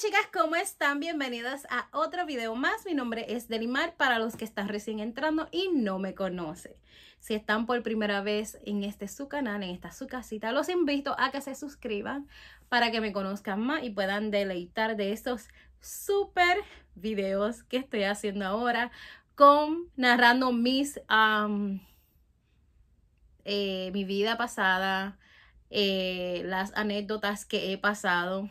chicas, ¿cómo están? Bienvenidas a otro video más. Mi nombre es Delimar para los que están recién entrando y no me conocen. Si están por primera vez en este su canal, en esta su casita, los invito a que se suscriban para que me conozcan más y puedan deleitar de estos super videos que estoy haciendo ahora con narrando mis eh, mi vida pasada, eh, las anécdotas que he pasado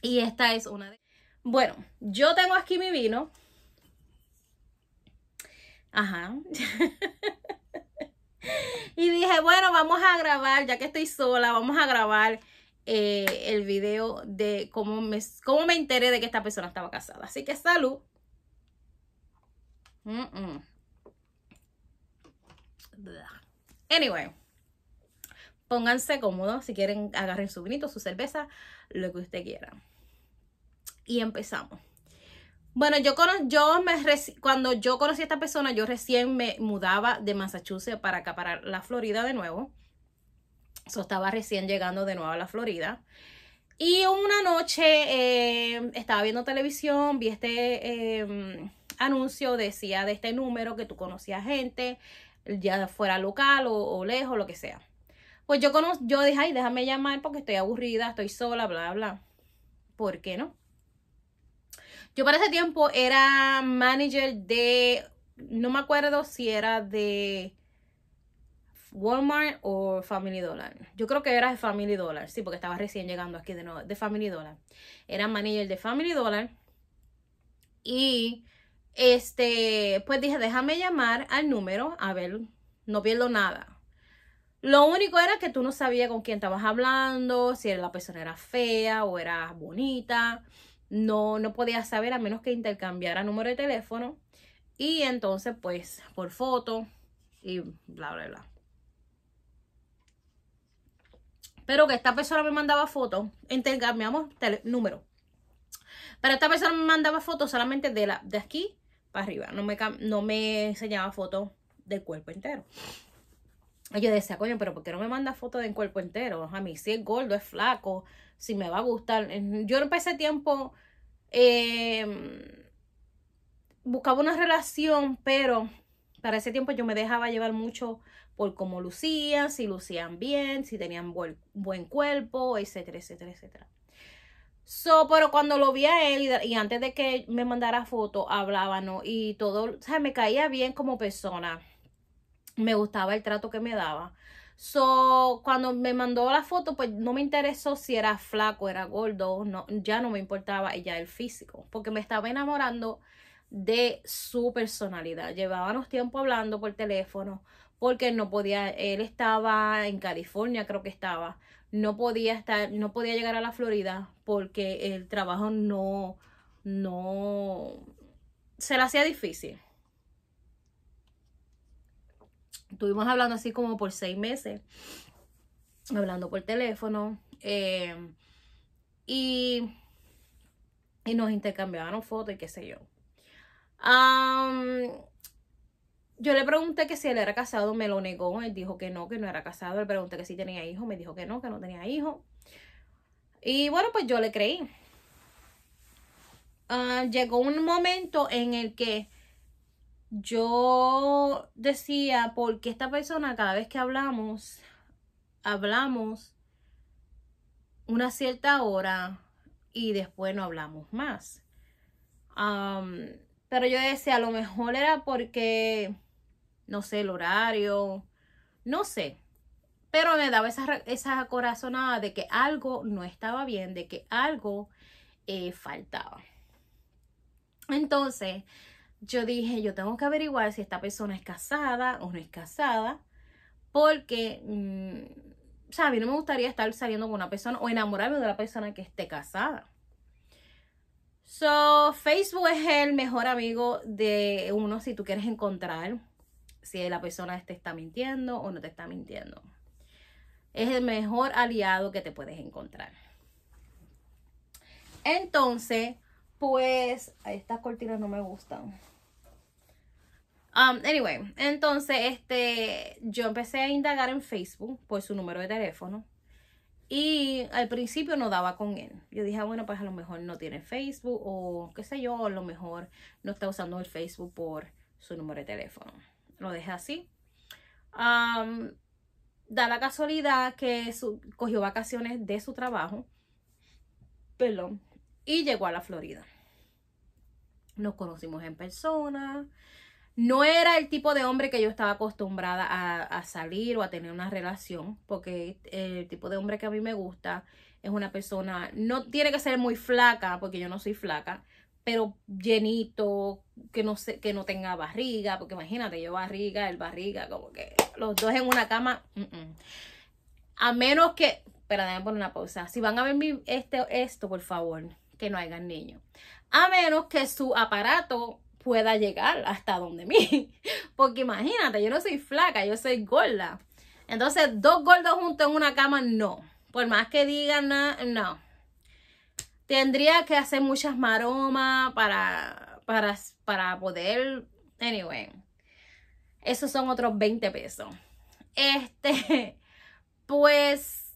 y esta es una de... Bueno, yo tengo aquí mi vino. Ajá. y dije, bueno, vamos a grabar, ya que estoy sola, vamos a grabar eh, el video de cómo me, cómo me enteré de que esta persona estaba casada. Así que salud. Anyway, pónganse cómodos. Si quieren, agarren su vinito, su cerveza, lo que usted quiera. Y empezamos. Bueno, yo, yo me cuando yo conocí a esta persona, yo recién me mudaba de Massachusetts para acá, para la Florida de nuevo. So, estaba recién llegando de nuevo a la Florida. Y una noche em, estaba viendo televisión, vi este em, anuncio, decía de este número que tú conocías gente, ya fuera local o lejos, lo que sea. Pues yo, yo dije, ay, déjame llamar porque estoy aburrida, estoy sola, bla, bla. ¿Por qué no? Yo para ese tiempo era manager de, no me acuerdo si era de Walmart o Family Dollar. Yo creo que era de Family Dollar, sí, porque estaba recién llegando aquí de nuevo, de Family Dollar. Era manager de Family Dollar. Y este, pues dije, déjame llamar al número, a ver, no pierdo nada. Lo único era que tú no sabías con quién estabas hablando, si la persona era fea o era bonita. No, no podías saber a menos que intercambiara número de teléfono. Y entonces, pues, por foto y bla, bla, bla. Pero que esta persona me mandaba fotos, intercambiamos número. Pero esta persona me mandaba fotos solamente de, la, de aquí para arriba. No me, no me enseñaba fotos del cuerpo entero. Y yo decía, coño, pero ¿por qué no me manda fotos del cuerpo entero? A mí, si es gordo, es flaco, si me va a gustar. Yo para ese tiempo em, buscaba una relación, pero para ese tiempo yo me dejaba llevar mucho por cómo lucían, si lucían bien, si tenían buen, cuerpo, etcétera, etcétera, etcétera. So, pero cuando lo vi a él y, antes de que me mandara foto, hablábamos ¿no? y todo, o sea, me caía bien como persona me gustaba el trato que me daba. So, cuando me mandó la foto, pues no me interesó si era flaco, era gordo, no, ya no me importaba ya el físico, porque me estaba enamorando de su personalidad. Llevábamos tiempo hablando por teléfono, porque no podía, él estaba en California, creo que estaba, no podía estar, no podía llegar a la Florida porque el trabajo no, no, se le hacía difícil. Estuvimos hablando así como por seis meses, hablando por teléfono. Eh, y, y nos intercambiaban fotos y qué sé yo. yo le pregunté que si él era casado, me lo negó, él dijo que no, que no era casado, le pregunté que si tenía hijos, me dijo que no, que no tenía hijos. Y bueno, pues yo le creí. Ah, llegó un momento en el que yo decía, porque esta persona cada vez que hablamos, hablamos una cierta hora y después no hablamos más. pero yo decía, a lo mejor era porque, no sé, el horario, no sé. Pero me daba esa, esa corazonada de que algo no estaba bien, de que algo eh, faltaba. Entonces, yo dije, yo tengo que averiguar si esta persona es casada o no es casada, porque, mmm, ¿sabes? A mí no me gustaría estar saliendo con una persona o enamorarme de una persona que esté casada. So, Facebook es el mejor amigo de uno si tú quieres encontrar si la persona te está mintiendo o no te está mintiendo. Es el mejor aliado que te puedes encontrar. Entonces, pues, estas cortinas no me gustan. Um, anyway, entonces este, yo empecé a indagar en Facebook por su número de teléfono. Y al principio no daba con él. Yo dije, ah, bueno, pues a lo mejor no tiene Facebook o qué sé yo, a lo mejor no está usando el Facebook por su número de teléfono. Lo dejé así. Um, da la casualidad que cogió vacaciones de su trabajo. Perdón. Y llegó a la Florida. Nos conocimos en persona. No era el tipo de hombre que yo estaba acostumbrada a, salir o a tener una relación, porque el tipo de hombre que a mí me gusta es una persona, no tiene que ser muy flaca, porque yo no soy flaca, pero llenito, que no, se, que no tenga barriga, porque imagínate, yo barriga, el barriga, como que los dos en una cama. A menos que, espera, déjame poner una pausa. Si van a ver este, esto, por favor, que no hagan niños. A menos que su aparato pueda llegar hasta donde mí. Porque imagínate, yo no soy flaca, yo soy gorda. Entonces, dos gordos juntos en una cama, no. Por más que digan, no. Tendría que hacer muchas maromas para, para, poder. Anyway, esos son otros 20 pesos. Este, pues,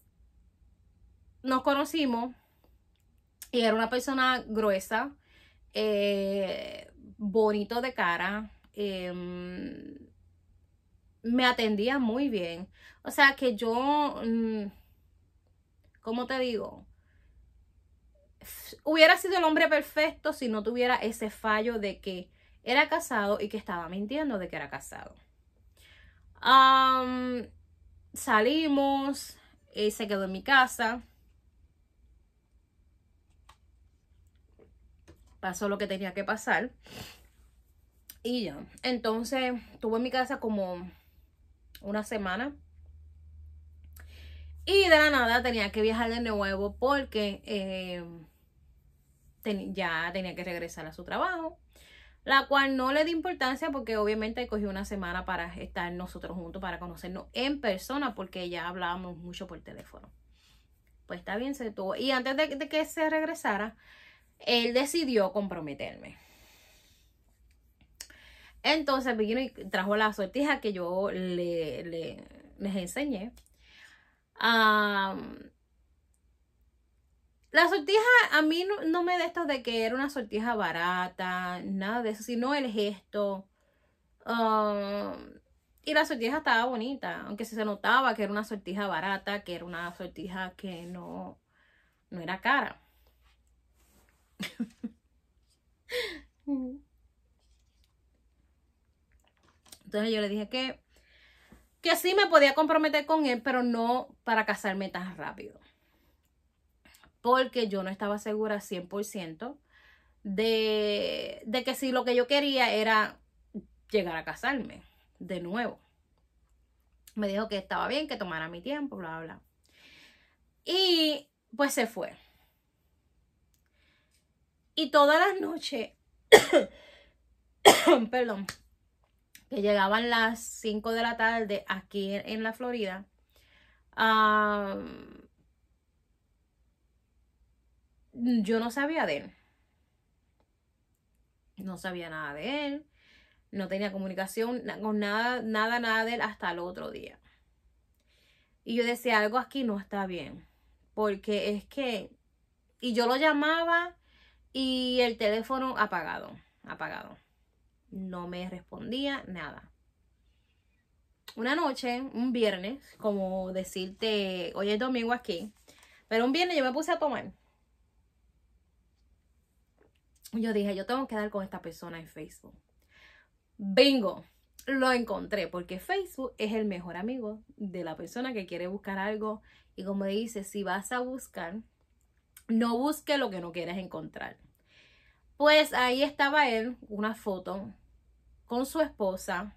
nos conocimos y era una persona gruesa. Eh, bonito de cara. Em, me atendía muy bien. O sea que yo, mm, ¿cómo te digo? Hubiera sido el hombre perfecto si no tuviera ese fallo de que era casado y que estaba mintiendo de que era casado. salimos, Y se quedó en mi casa. pasó lo que tenía que pasar. Y ya, entonces estuve en mi casa como una semana. Y de la nada tenía que viajar de nuevo porque eh, ya tenía que regresar a su trabajo. La cual no le di importancia porque obviamente cogió una semana para estar nosotros juntos, para conocernos en persona porque ya hablábamos mucho por teléfono. Pues está bien, se tuvo. Y antes de que se regresara, él decidió comprometerme. Entonces vino y trajo la sortija que yo les enseñé. la sortija a mí no, me de esto de que era una sortija barata, nada de eso, sino el gesto. y la sortija estaba bonita, aunque se notaba que era una sortija barata, que era una sortija que no, no era cara. Entonces yo le dije que, que sí me podía comprometer con él, pero no para casarme tan rápido. Porque yo no estaba segura 100% de, de que si lo que yo quería era llegar a casarme de nuevo. Me dijo que estaba bien, que tomara mi tiempo, bla, bla. Y pues se fue. Y todas las noches, perdón, que llegaban las 5 de la tarde aquí en, la Florida, yo no sabía de él. No sabía nada de él. No tenía comunicación con nada, nada, nada de él hasta el otro día. Y yo decía, algo aquí no está bien. Porque es que... Y yo lo llamaba y el teléfono apagado, apagado. No me respondía nada. Una noche, un viernes, como decirte, hoy es domingo aquí, pero un viernes yo me puse a tomar. Yo dije, yo tengo que dar con esta persona en Facebook. Bingo, lo encontré porque Facebook es el mejor amigo de la persona que quiere buscar algo. Y como dice, si vas a buscar, no busque lo que no quieres encontrar. Pues ahí estaba él, una foto con su esposa.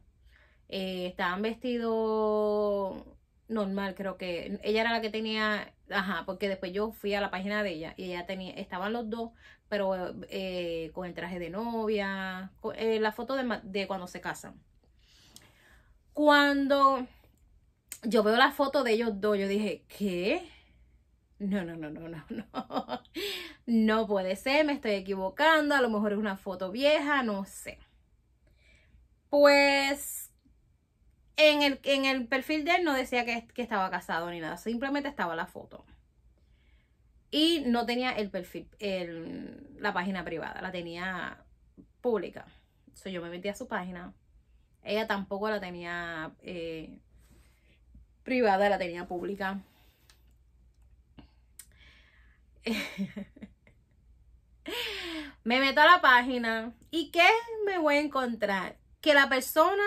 Eh, estaban vestidos normal, creo que ella era la que tenía, ajá, porque después yo fui a la página de ella y ella tenía, estaban los dos, pero eh, con el traje de novia, eh, la foto de, de cuando se casan. Cuando yo veo la foto de ellos dos, yo dije, ¿qué? no, no, no, no, no, no. No puede ser, me estoy equivocando, a lo mejor es una foto vieja, no sé. Pues en el, en el perfil de él no decía que, estaba casado ni nada, simplemente estaba la foto. Y no tenía el perfil, la página privada, la tenía pública. So, yo me metí a su página. Ella tampoco la tenía eh, privada, la tenía pública. me meto a la página y ¿qué me voy a encontrar? Que la persona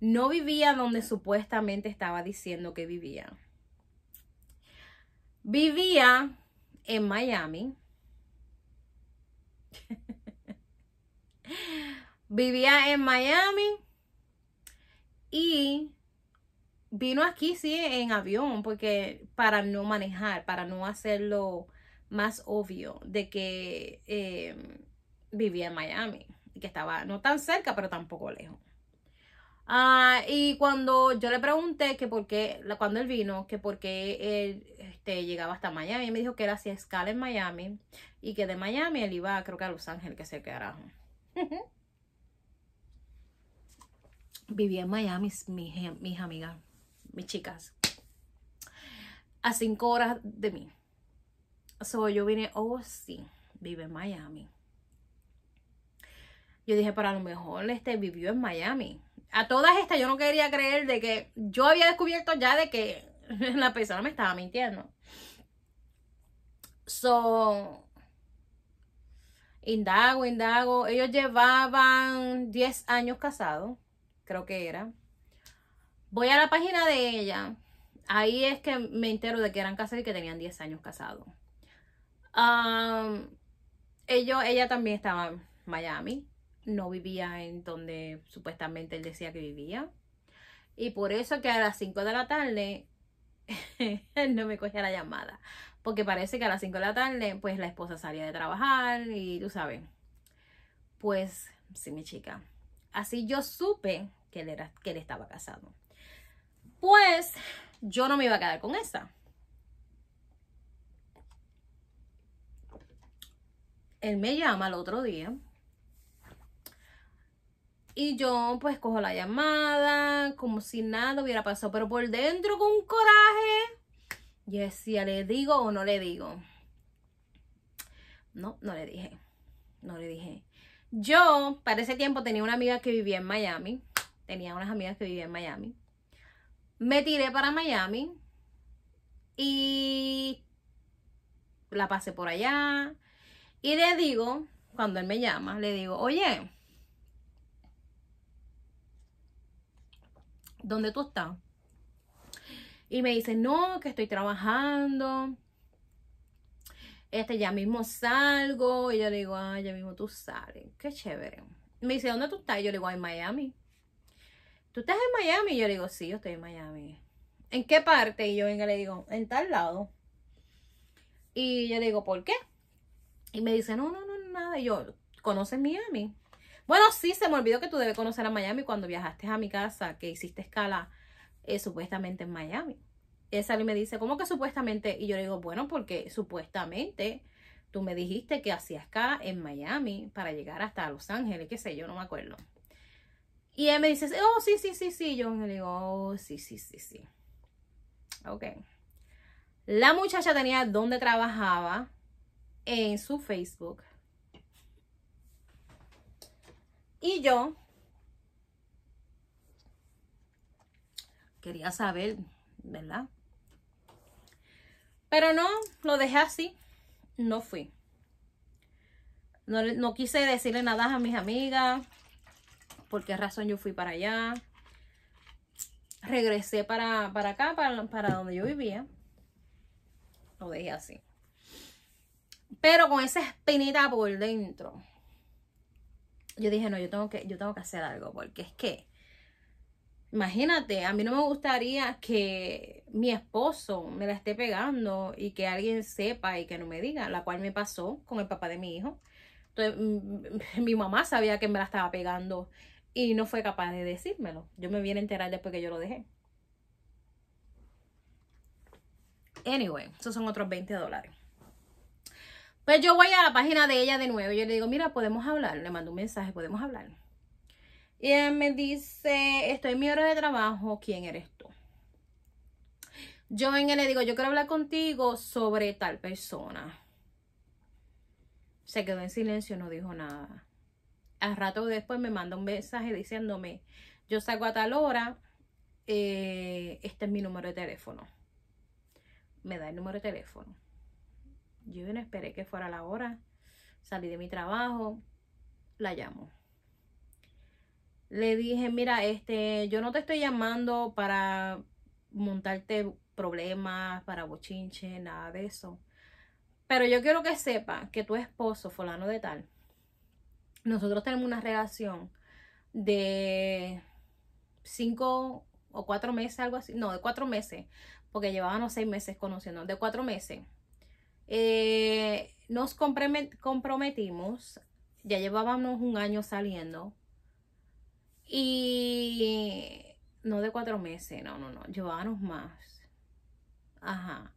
no vivía donde supuestamente estaba diciendo que vivía. Vivía en Miami. vivía en Miami y vino aquí sí en avión porque para no manejar, para no hacerlo más obvio de que em, vivía en Miami y que estaba no tan cerca, pero tampoco lejos. Ah, y cuando yo le pregunté que por qué, cuando él vino, que por qué él este, llegaba hasta Miami, me dijo que él hacía escala en Miami y que de Miami él iba, creo que a Los Ángeles, que se quedará Vivía en Miami, mis amigas, mis chicas, a cinco horas de mí. So yo vine, oh sí, vive en Miami. Yo dije, para lo mejor este vivió en Miami. A todas estas yo no quería creer de que yo había descubierto ya de que la persona me estaba mintiendo. So, indago, indago. Ellos llevaban 10 años casados, creo que era. Voy a la página de ella. Ahí es que me entero de que eran casados y que tenían 10 años casados ella también estaba en Miami, no vivía en donde supuestamente él decía que vivía. Y por eso que a las 5 de la tarde no me cogía la llamada. Porque parece que a las 5 de la tarde, pues la esposa salía de trabajar y tú sabes. Pues sí, mi chica. Así yo supe que él, era, que él estaba casado. Pues yo no me iba a quedar con esa. él me llama el otro día. Y yo pues cojo la llamada como si nada hubiera pasado, pero por dentro con coraje. Y decía, ¿le digo o no le digo? No, no le dije. No le dije. Yo, para ese tiempo, tenía una amiga que vivía en Miami. Tenía unas amigas que vivían en Miami. Me tiré para Miami y la pasé por allá. Y le digo, cuando él me llama, le digo, oye, ¿dónde tú estás? Y me dice, no, que estoy trabajando. Este, ya mismo salgo. Y yo le digo, ah, ya mismo tú sales. Qué chévere. Me dice, ¿dónde tú estás? Y yo le digo, en Miami. ¿Tú estás en Miami? Y yo le digo, sí, yo estoy en Miami. ¿En qué parte? Y yo venga, le digo, en tal lado. Y yo le digo, ¿por qué? Y me dice, no, no, no, nada. Y yo, ¿conoces Miami? Bueno, sí, se me olvidó que tú debes conocer a Miami cuando viajaste a mi casa, que hiciste escala eh, supuestamente en Miami. Él y me dice, ¿cómo que supuestamente? Y yo le digo, bueno, porque supuestamente tú me dijiste que hacías escala en Miami para llegar hasta Los Ángeles, qué sé yo, no me acuerdo. Y él me dice, oh, sí, sí, sí, sí. Yo le digo, oh, sí, sí, sí, sí. Ok. La muchacha tenía donde trabajaba, en su Facebook. Y yo quería saber, ¿verdad? Pero no, lo dejé así. No fui. No, no, quise decirle nada a mis amigas. Por qué razón yo fui para allá. Regresé para, para acá, para, para donde yo vivía. Lo dejé así pero con esa espinita por dentro. Yo dije, no, yo tengo que, yo tengo que hacer algo, porque es que, imagínate, a mí no me gustaría que mi esposo me la esté pegando y que alguien sepa y que no me diga, la cual me pasó con el papá de mi hijo. Entonces, mm, mi mamá sabía que me la estaba pegando y no fue capaz de decírmelo. Yo me vine a enterar después que yo lo dejé. Anyway, esos son otros 20 dólares. Pues yo voy a la página de ella de nuevo. Yo le digo, mira, podemos hablar. Le mando un mensaje, podemos hablar. Y ella me dice, estoy en mi hora de trabajo, ¿quién eres tú? Yo en y le digo, yo quiero hablar contigo sobre tal persona. Se quedó en silencio, no dijo nada. Al rato después me manda un mensaje diciéndome, yo salgo a tal hora, eh, este es mi número de teléfono. Me da el número de teléfono. Yo no esperé que fuera la hora. Salí de mi trabajo, la llamo. Le dije, mira, este, yo no te estoy llamando para montarte problemas, para bochinche, nada de eso. Pero yo quiero que sepa que tu esposo, fulano de tal, nosotros tenemos una relación de cinco o cuatro meses, algo así. No, de cuatro meses, porque llevábamos seis meses conociendo, de cuatro meses. Eh, nos comprometimos, ya llevábamos un año saliendo y no de cuatro meses, no, no, no, llevábamos más. Ajá,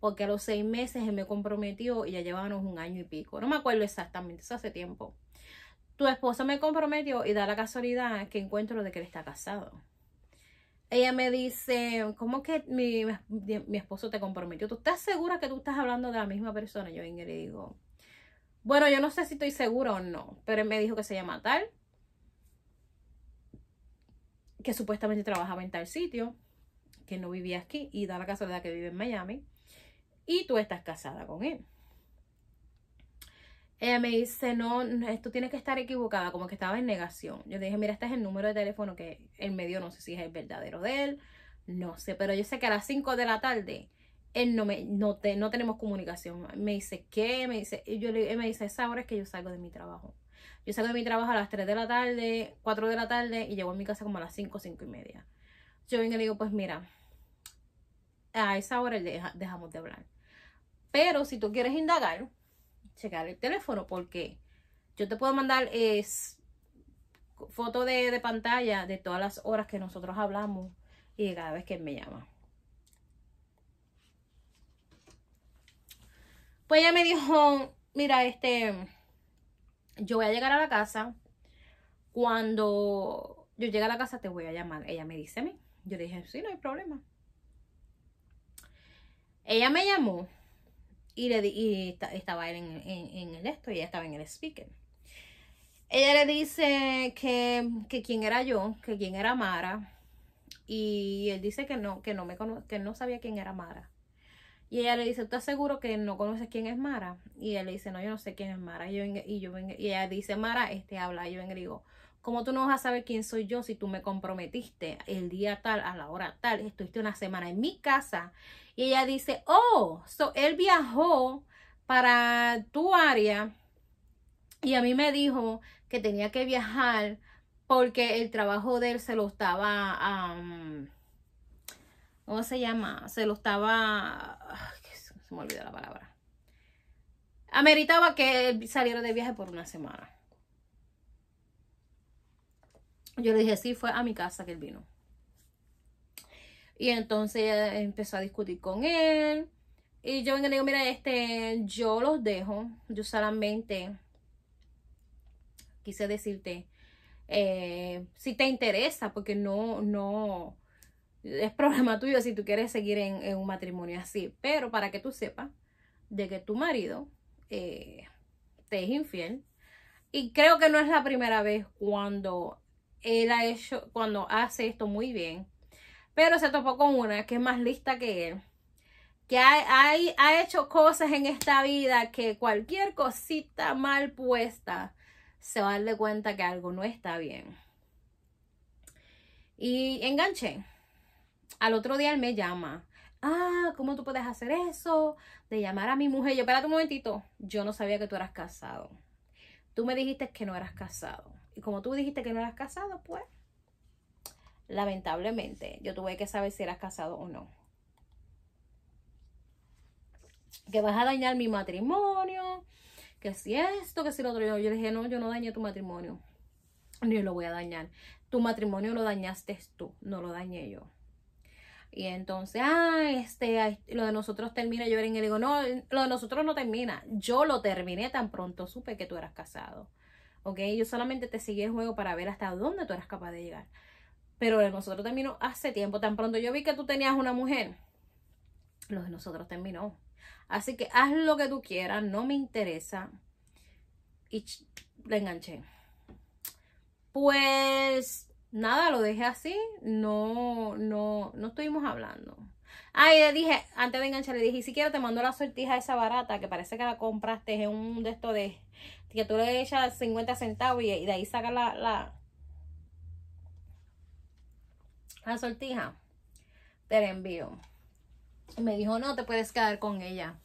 porque a los seis meses él me comprometió y ya llevábamos un año y pico, no me acuerdo exactamente, eso hace tiempo. Tu esposa me comprometió y da la casualidad que encuentro de que él está casado ella me dice, ¿cómo que mi, mi, esposo te comprometió? ¿Tú estás segura que tú estás hablando de la misma persona? Yo vengo y le digo, bueno, yo no sé si estoy segura o no, pero él me dijo que se llama tal, que supuestamente trabajaba en tal sitio, que no vivía aquí y da la casualidad que vive en Miami, y tú estás casada con él. Ella me dice, no, esto tienes que estar equivocada, como que estaba en negación. Yo le dije, mira, este es el número de teléfono que él me dio, no sé si es el verdadero de él, no sé, pero yo sé que a las 5 de la tarde él no me, no, tenemos comunicación. Me dice, ¿qué? Me dice, y yo le, él me dice, esa hora es que yo salgo de mi trabajo. Yo salgo de mi trabajo a las 3 de la tarde, 4 de la tarde y llego a mi casa como a las 5, 5 y media. Yo vengo y le digo, pues mira, a esa hora dejamos de hablar. Pero si tú quieres indagar, checar el teléfono porque yo te puedo mandar es, foto de, pantalla de todas las horas que nosotros hablamos y de cada vez que me llama. Pues ella me dijo, mira, este, yo voy a llegar a la casa. Cuando yo llegue a la casa te voy a llamar. Ella me dice a mí. Yo le dije, sí, no hay problema. Ella me llamó y, estaba en, el esto y ella estaba en el speaker. Ella le dice que, que quién era yo, que quién era Mara y él dice que no, que no me que no sabía quién era Mara. Y ella le dice, ¿tú ¿estás seguro que no conoces quién es Mara? Y él le dice, no, yo no sé quién es Mara. Y, yo, y ella dice, Mara, este habla yo en griego. ¿Cómo tú no vas a saber quién soy yo si tú me comprometiste el día tal, a la hora tal? Estuviste una semana en mi casa. Y ella dice, oh, él viajó para tu área y a mí me dijo que tenía que viajar porque el trabajo de él se lo estaba, ¿cómo se llama? Se lo estaba, se me olvidó la palabra. Ameritaba que él saliera de viaje por una semana. Yo le dije, sí, fue a mi casa que él vino. Y entonces empezó a discutir con él. Y yo le digo, mira, este, yo los dejo. Yo solamente quise decirte, eh, si te interesa, porque no, no, es problema tuyo si tú quieres seguir en, un matrimonio así. Pero para que tú sepas de que tu marido eh, te es infiel. Y creo que no es la primera vez cuando él ha hecho, cuando hace esto muy bien, pero se topó con una que es más lista que él, que ha, ha, hecho cosas en esta vida que cualquier cosita mal puesta se va a darle cuenta que algo no está bien. Y enganché. Al otro día él me llama. Ah, ¿cómo tú puedes hacer eso? De llamar a mi mujer. Yo, espérate un momentito. Yo no sabía que tú eras casado. Tú me dijiste que no eras casado. Y como tú dijiste que no eras casado, pues lamentablemente yo tuve que saber si eras casado o no. Que vas a dañar mi matrimonio, que si esto, que si lo otro. Yo, le dije, no, yo no dañé tu matrimonio. ni lo voy a dañar. Tu matrimonio lo dañaste tú, no lo dañé yo. Y entonces, ah, este, lo de nosotros termina. Yo era en él digo, no, lo de nosotros no termina. Yo lo terminé tan pronto supe que tú eras casado. ¿ok? Yo solamente te seguí el juego para ver hasta dónde tú eras capaz de llegar. Pero de nosotros terminó hace tiempo. Tan pronto yo vi que tú tenías una mujer, lo de nosotros terminó. Así que haz lo que tú quieras, no me interesa. Y le enganché. Pues nada, lo dejé así. No, no, no estuvimos hablando. Ay, le dije, antes de enganchar, le dije, y quiero te mandó la sortija esa barata que parece que la compraste en un de estos de, que tú le echas 50 centavos y, de ahí sacas la, la, sortija, te la envío. me dijo, no, te puedes quedar con ella.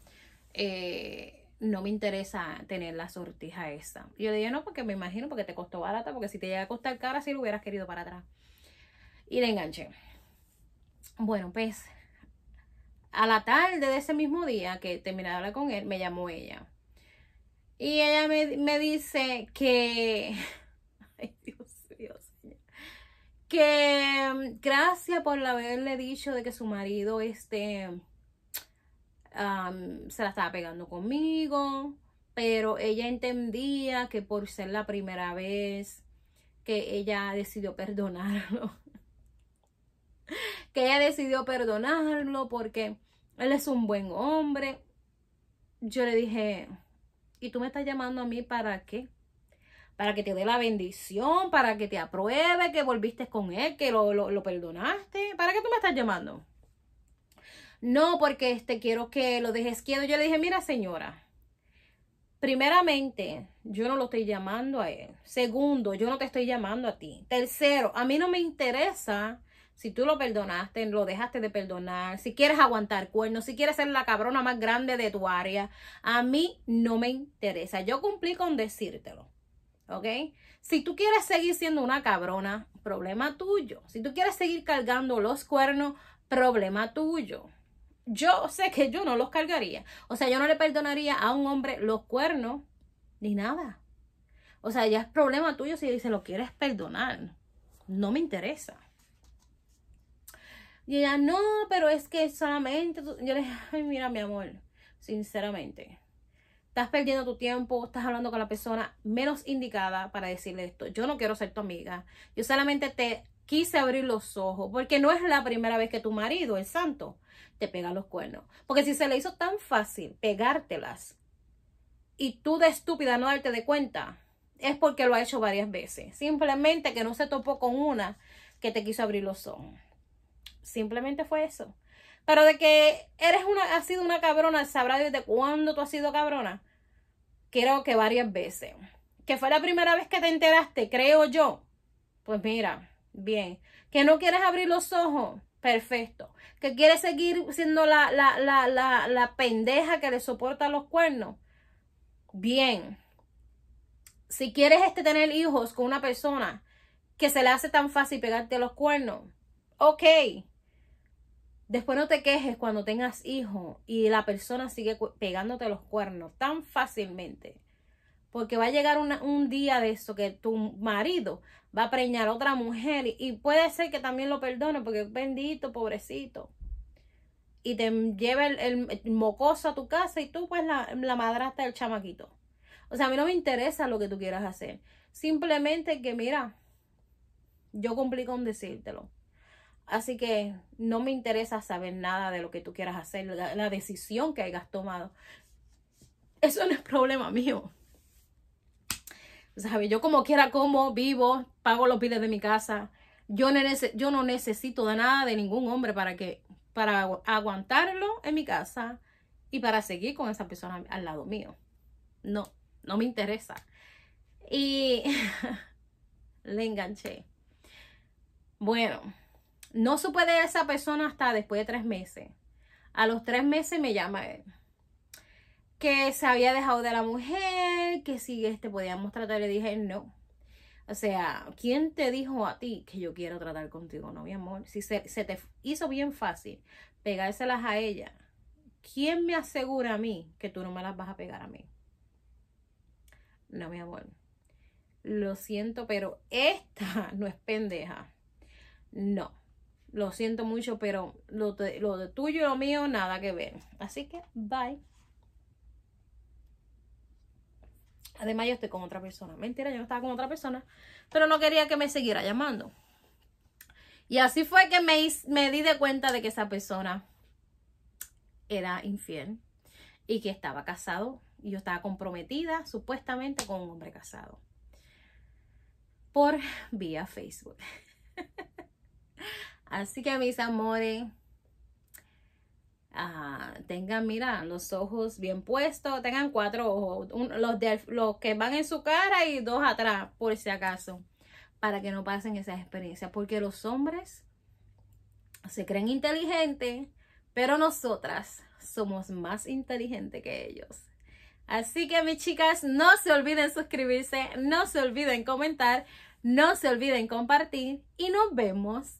Eh, no me interesa tener la sortija esa. Yo le dije, no, porque me imagino, porque te costó barata, porque si te llega a costar cara, si lo hubieras querido para atrás. Y le enganché. Bueno, pues a la tarde de ese mismo día que terminé de hablar con él, me llamó ella. Y ella me, dice que, ay Dios mío, que mm, gracias por haberle dicho de que su marido este, se la estaba pegando conmigo, pero ella entendía que por ser la primera vez que ella decidió perdonarlo. que ella decidió perdonarlo porque él es un buen hombre. Yo le dije, y tú me estás llamando a mí para qué? Para que te dé la bendición, para que te apruebe, que volviste con él, que lo, perdonaste. ¿Para qué tú me estás llamando? No, porque este, quiero que lo dejes quieto. Yo le dije, mira señora, Primeramente, yo no lo estoy llamando a él. Segundo, yo no te estoy llamando a ti. Tercero, a mí no me interesa si tú lo perdonaste, lo dejaste de perdonar, si quieres aguantar cuernos, si quieres ser la cabrona más grande de tu área, a mí no me interesa. Yo cumplí con decírtelo. ¿Ok? Si tú quieres seguir siendo una cabrona, problema tuyo. Si tú quieres seguir cargando los cuernos, problema tuyo. Yo sé que yo no los cargaría. O sea, yo no le perdonaría a un hombre los cuernos ni nada. O sea, ya es problema tuyo si se lo quieres perdonar. No me interesa. Y ella, no, pero es que solamente. Yo le dije, ay, mira, mi amor, sinceramente, estás perdiendo tu tiempo, estás hablando con la persona menos indicada para decirle esto. Yo no quiero ser tu amiga. Yo solamente te quise abrir los ojos, porque no es la primera vez que tu marido, el santo, te pega los cuernos. Porque si se le hizo tan fácil pegártelas y tú de estúpida no darte de cuenta, es porque lo ha hecho varias veces. Simplemente que no se topó con una que te quiso abrir los ojos. Simplemente fue eso. Pero de que eres una, has sido una cabrona, sabrá desde cuándo tú has sido cabrona. Creo que varias veces. Que fue la primera vez que te enteraste, creo yo. Pues mira, bien. Que no quieres abrir los ojos, perfecto. Que quieres seguir siendo la, la, la, la pendeja que le soporta los cuernos, bien. Si quieres este, tener hijos con una persona que se le hace tan fácil pegarte los cuernos, Ok. Después no te quejes cuando tengas hijos y la persona sigue pegándote los cuernos tan fácilmente. Porque va a llegar un día de eso que tu marido va a preñar a otra mujer y, puede ser que también lo perdone porque bendito, pobrecito. Y te lleva el, mocoso a tu casa y tú pues la, la madrasta del chamaquito. O sea, a mí no me interesa lo que tú quieras hacer. Simplemente que mira, yo complico con decírtelo. Así que no me interesa saber nada de lo que tú quieras hacer, la, decisión que hayas tomado. Eso no es problema mío. Yo como quiera como, vivo, pago los biles de mi casa. Yo no, necesito nada de ningún hombre para que para aguantarlo en mi casa y para seguir con esa persona al lado mío. No, no me interesa. Y le enganché. Bueno. No supe de esa persona hasta después de tres meses. A los tres meses me llama él. Que se había dejado de la mujer, que si este podíamos tratar. Le dije, no. O sea, ¿quién te dijo a ti que yo quiero tratar contigo? No, mi amor. Si se, se te hizo bien fácil pegárselas a ella, ¿quién me asegura a mí que tú no me las vas a pegar a mí? No, mi amor. Lo siento, pero esta no es pendeja. No. Lo siento mucho, pero lo, de, tuyo y lo mío, nada que ver. Así que, bye. Además, yo estoy con otra persona. Mentira, yo no estaba con otra persona. Pero no quería que me siguiera llamando. Y así fue que me, me di de cuenta de que esa persona era infiel. Y que estaba casado. Y yo estaba comprometida, supuestamente, con un hombre casado. Por vía Facebook. Así que mis amores, ah, tengan, mira, los ojos bien puestos, tengan cuatro ojos, los, de, los que van en su cara y dos atrás, por si acaso, para que no pasen esas experiencias, porque los hombres se creen inteligentes, pero nosotras somos más inteligentes que ellos. Así que mis chicas, no se olviden suscribirse, no se olviden comentar, no se olviden compartir y nos vemos